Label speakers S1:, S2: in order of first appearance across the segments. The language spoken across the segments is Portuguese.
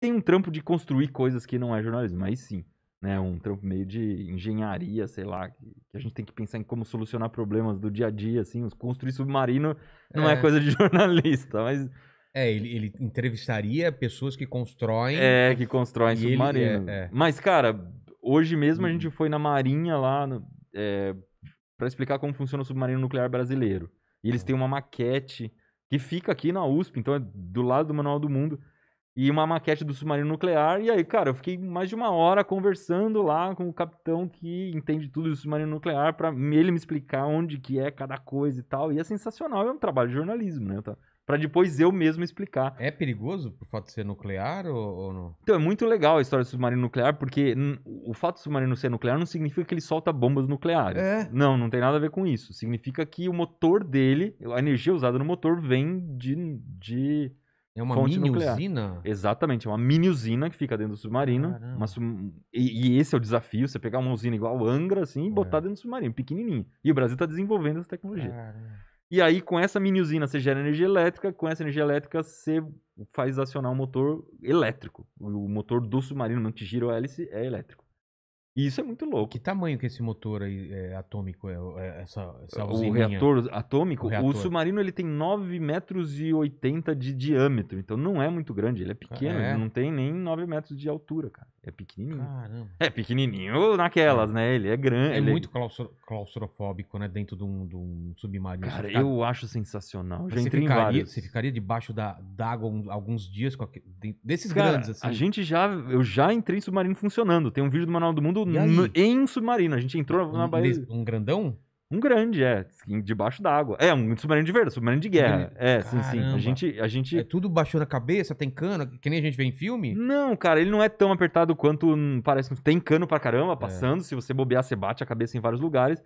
S1: tem um trampo de construir coisas que não é jornalismo, aí sim. Né, um trampo meio de engenharia, sei lá, que a gente tem que pensar em como solucionar problemas do dia a dia, assim, construir submarino não é, é coisa de jornalista, mas é, ele, ele, entrevistaria pessoas que constroem.
S2: É, que constroem submarino. É, é.
S1: Mas, cara, hoje mesmo uhum. a gente foi na Marinha lá é, para explicar como funciona o submarino nuclear brasileiro. E eles uhum. têm uma maquete que fica aqui na USP, então é do lado do Manual do Mundo e uma maquete do submarino nuclear. E aí, cara, eu fiquei mais de uma hora conversando lá com o capitão que entende tudo do submarino nuclear para ele me explicar onde que é cada coisa e tal. E é sensacional, é um trabalho de jornalismo, né? Tá? Pra depois eu mesmo explicar. É perigoso por fato de ser nuclear ou, ou não? Então, é muito legal a história do submarino nuclear, porque o fato do submarino ser nuclear não significa que ele solta bombas nucleares. É. Não, não tem nada a ver com isso. Significa que o motor dele, a energia usada no motor vem de, de é uma fonte mini nuclear. usina? Exatamente, é uma mini usina que fica dentro do submarino. e, e, esse é o desafio, você pegar uma usina igual a Angra, assim, e botar é. dentro do submarino, pequenininho. E o Brasil está desenvolvendo essa tecnologia. Caramba. E aí, com essa mini usina, você gera energia elétrica, com essa energia elétrica, você faz acionar um motor elétrico. O motor do submarino, que gira o hélice, é elétrico. E isso é muito louco. Que tamanho que
S2: esse motor aí, é, atômico é, é essa, essa O reator
S1: atômico, o, reator. o, submarino ele tem 9 metros e 80 de diâmetro, então não é muito grande, ele é pequeno, é. ele não tem nem 9 metros de altura, cara. É pequenininho. Caramba. É pequenininho naquelas, é. né? Ele é grande. É ele... É muito
S2: claustrofóbico, né? Dentro de um, de um submarino. Cara, eu acho sensacional. Já ficaria, Você ficaria debaixo da, d'água alguns dias a... desses Cara, grandes, assim. A
S1: gente já. Eu já entrei em submarino funcionando. Tem um vídeo do Manual do Mundo em um submarino. A gente entrou na Bahia. Um grandão? Um grande, é. Assim, debaixo d'água. É, um submarino de verdade, submarino de guerra. Submarino. É, Caramba. sim, sim. A gente, a gente. É tudo baixou na cabeça, tem cano, que nem a gente vê em filme? Não, cara, ele não é tão apertado quanto hum, parece. Tem cano pra caramba é. passando. É. Se você bobear, você bate a cabeça em vários lugares.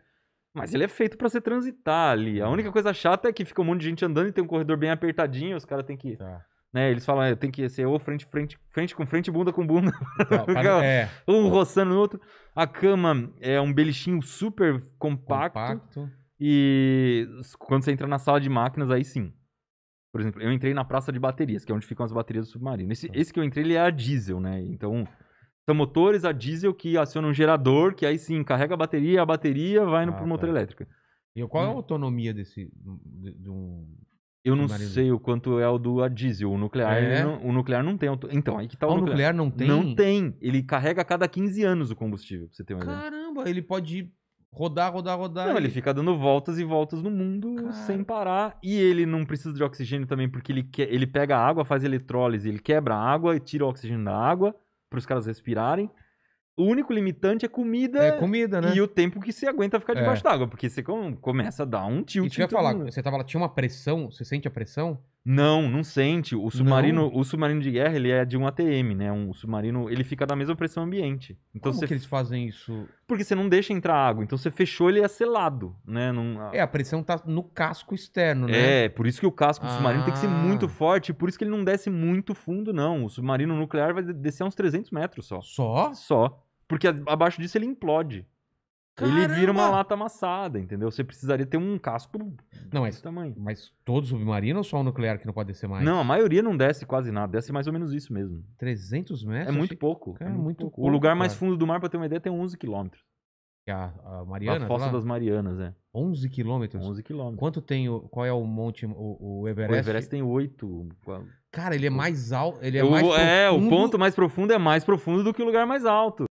S1: Mas ele é feito para você transitar ali. A uhum. única coisa chata é que fica um monte de gente andando e tem um corredor bem apertadinho, os caras têm que. Tá né? Eles falam, é, tem que ser ou frente, frente, frente com frente, bunda com bunda. Então, é. Um roçando no outro. A cama é um belichinho super compacto, compacto. E quando você entra na sala de máquinas, aí sim. Por exemplo, eu entrei na praça de baterias, que é onde ficam as baterias do submarino. Esse, tá. esse que eu entrei, ele é a diesel, né? Então, são motores a diesel que acionam um gerador, que aí sim, carrega a bateria, a bateria vai no ah, motor tá. elétrico.
S2: E qual é a hum. autonomia desse, de, de um
S1: eu não sei o quanto é o do a diesel. O nuclear, é. não, o nuclear não tem. Então, aí que tá o, ah, o nuclear. nuclear. não tem? Não tem. Ele carrega a cada 15 anos o combustível, pra você ter uma Caramba,
S2: ideia. Caramba, ele pode rodar, rodar, rodar. Não, e... ele
S1: fica dando voltas e voltas no mundo Cara... sem parar. E ele não precisa de oxigênio também, porque ele, que... ele pega a água, faz eletrólise, ele quebra a água e tira o oxigênio da água para os caras respirarem. O único limitante é comida. É comida, né? E o tempo que você aguenta ficar é. debaixo é. d'água, porque você começa a dar um tilt. E deixa falar,
S2: mundo. você tava lá, tinha uma pressão,
S1: você sente a pressão? Não, não sente. O submarino, não. o submarino de guerra, ele é de um ATM, né? Um submarino, ele fica da mesma pressão ambiente. Então Como você... que eles fazem isso? Porque você não deixa entrar água, então você fechou ele é selado, né? Não... É, a pressão tá no casco externo, né? É, por isso que o casco do ah. submarino tem que ser ah. muito forte, por isso que ele não desce muito fundo, não. O submarino nuclear vai descer uns 300 metros só. Só? Só. Porque abaixo disso ele implode. Caramba! Ele vira uma lata amassada, entendeu? Você precisaria ter um casco não, mas, desse tamanho. Mas
S2: todo submarino ou só o nuclear que não pode descer mais? Não,
S1: a maioria não desce quase nada. Desce mais ou menos isso mesmo. 300 metros? É muito achei... pouco. Cara, é, é muito, muito pouco. pouco. O lugar cara. mais fundo do mar, pra ter uma ideia, tem 11 quilômetros. A, a Mariana? A tá Fossa tá das
S2: Marianas, é. 11 quilômetros? 11 quilômetros. Quanto tem, o, qual é o monte,
S1: o, o Everest? O Everest tem 8.
S2: Cara, ele é mais alto, ele é o, mais profundo. É, o ponto mais profundo é mais profundo do que o lugar mais alto.